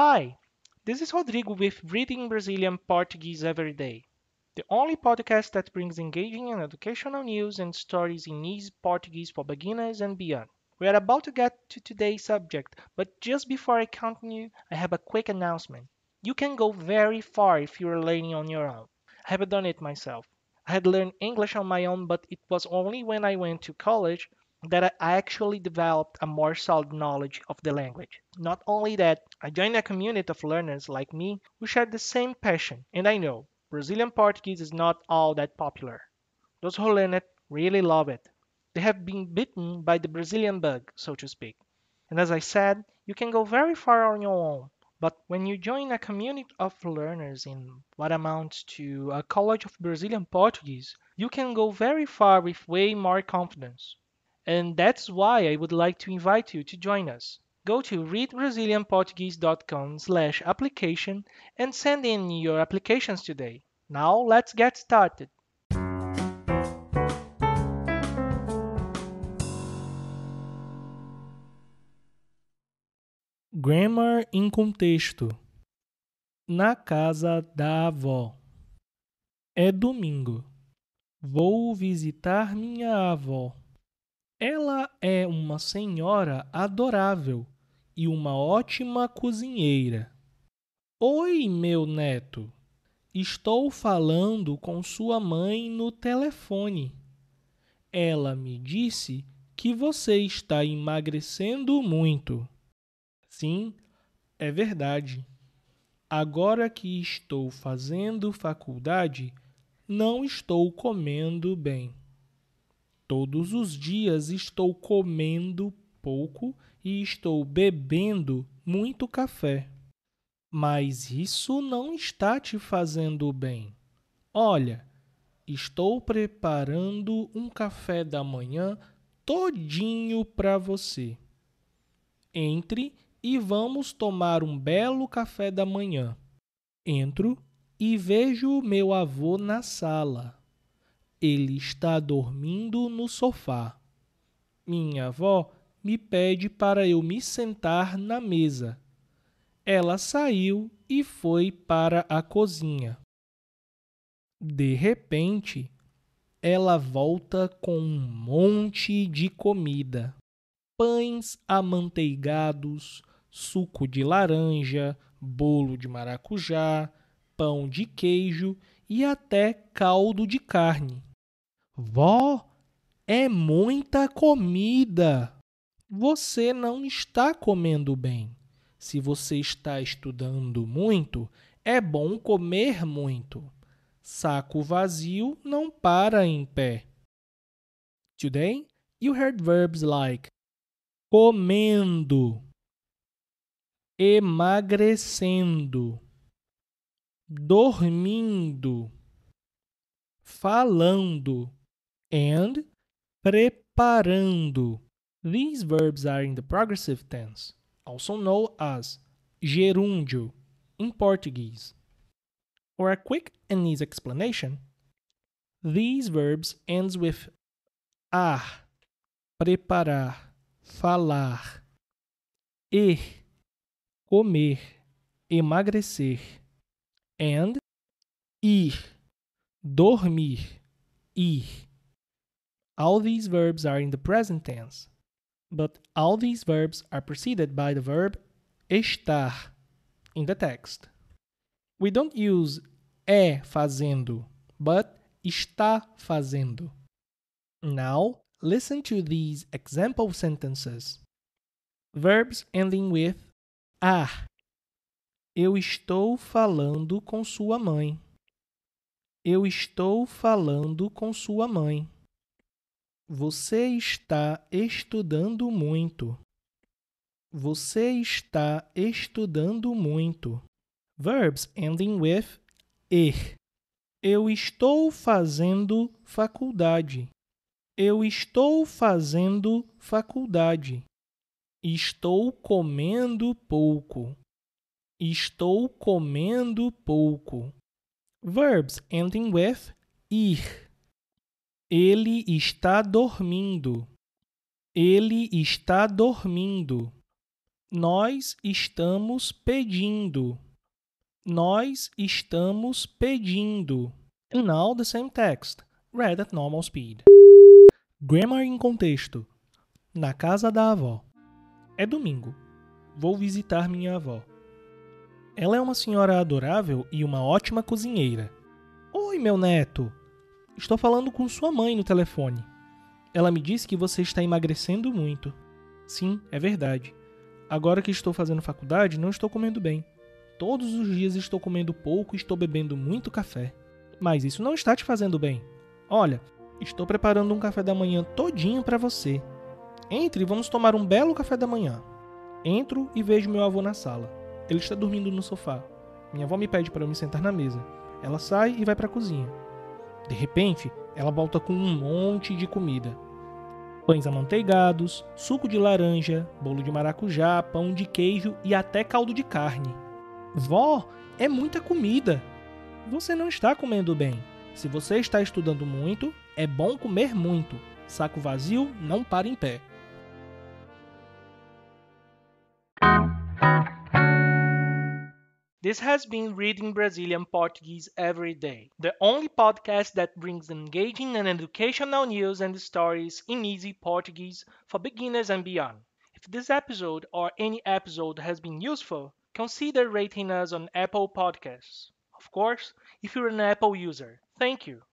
Hi, this is Rodrigo with Reading Brazilian Portuguese Every Day, the only podcast that brings engaging and educational news and stories in easy Portuguese for beginners and beyond. We are about to get to today's subject, but just before I continue, I have a quick announcement. You can go very far if you're learning on your own. I have done it myself. I had learned English on my own, but it was only when I went to college that I actually developed a more solid knowledge of the language. Not only that, I joined a community of learners like me who share the same passion, and I know Brazilian Portuguese is not all that popular. Those who learn it really love it. They have been bitten by the Brazilian bug, so to speak. And as I said, you can go very far on your own, but when you join a community of learners in what amounts to a college of Brazilian Portuguese, you can go very far with way more confidence. And that's why I would like to invite you to join us. Go to readbrazilianportuguese.com slash application and send in your applications today. Now let's get started. Grammar em contexto. Na casa da avó. É domingo. Vou visitar minha avó. Ela é uma senhora adorável e uma ótima cozinheira. Oi, meu neto. Estou falando com sua mãe no telefone. Ela me disse que você está emagrecendo muito. Sim, é verdade. Agora que estou fazendo faculdade, não estou comendo bem. Todos os dias estou comendo pouco e estou bebendo muito café. Mas isso não está te fazendo bem. Olha, estou preparando um café da manhã todinho para você. Entre e vamos tomar um belo café da manhã. Entro e vejo meu avô na sala. Ele está dormindo no sofá. Minha avó me pede para eu me sentar na mesa. Ela saiu e foi para a cozinha. De repente, ela volta com um monte de comida: pães amanteigados, suco de laranja, bolo de maracujá, pão de queijo e até caldo de carne. Vó, é muita comida. Você não está comendo bem. Se você está estudando muito, é bom comer muito. Saco vazio não para em pé. Today, you heard verbs like comendo, emagrecendo, dormindo, falando and preparando. These verbs are in the progressive tense, also known as gerúndio in Portuguese. For a quick and easy explanation, these verbs ends with a, ah, preparar, falar, e, comer, emagrecer, and ir, dormir, ir. All these verbs are in the present tense, but all these verbs are preceded by the verb estar in the text. We don't use é fazendo, but está fazendo. Now, listen to these example sentences. Verbs ending with a. Ah. Eu estou falando com sua mãe. Eu estou falando com sua mãe. Você está estudando muito. Você está estudando muito. Verbs ending with er. Eu estou fazendo faculdade. Eu estou fazendo faculdade. Estou comendo pouco. Estou comendo pouco. Verbs ending with ir. Ele está dormindo. Ele está dormindo. Nós estamos pedindo. Nós estamos pedindo. And now the same text, read at normal speed. Grammar em contexto. Na casa da avó. É domingo. Vou visitar minha avó. Ela é uma senhora adorável e uma ótima cozinheira. Oi, meu neto! Estou falando com sua mãe no telefone. Ela me disse que você está emagrecendo muito. Sim, é verdade. Agora que estou fazendo faculdade, não estou comendo bem. Todos os dias estou comendo pouco e estou bebendo muito café. Mas isso não está te fazendo bem. Olha, estou preparando um café da manhã todinho para você. Entre e vamos tomar um belo café da manhã. Entro e vejo meu avô na sala. Ele está dormindo no sofá. Minha avó me pede para eu me sentar na mesa. Ela sai e vai para a cozinha. De repente, ela volta com um monte de comida. Pães amanteigados, suco de laranja, bolo de maracujá, pão de queijo e até caldo de carne. Vó, é muita comida! Você não está comendo bem. Se você está estudando muito, é bom comer muito. Saco vazio não para em pé. This has been Reading Brazilian Portuguese Every Day, the only podcast that brings engaging and educational news and stories in easy Portuguese for beginners and beyond. If this episode or any episode has been useful, consider rating us on Apple Podcasts. Of course, if you're an Apple user, thank you.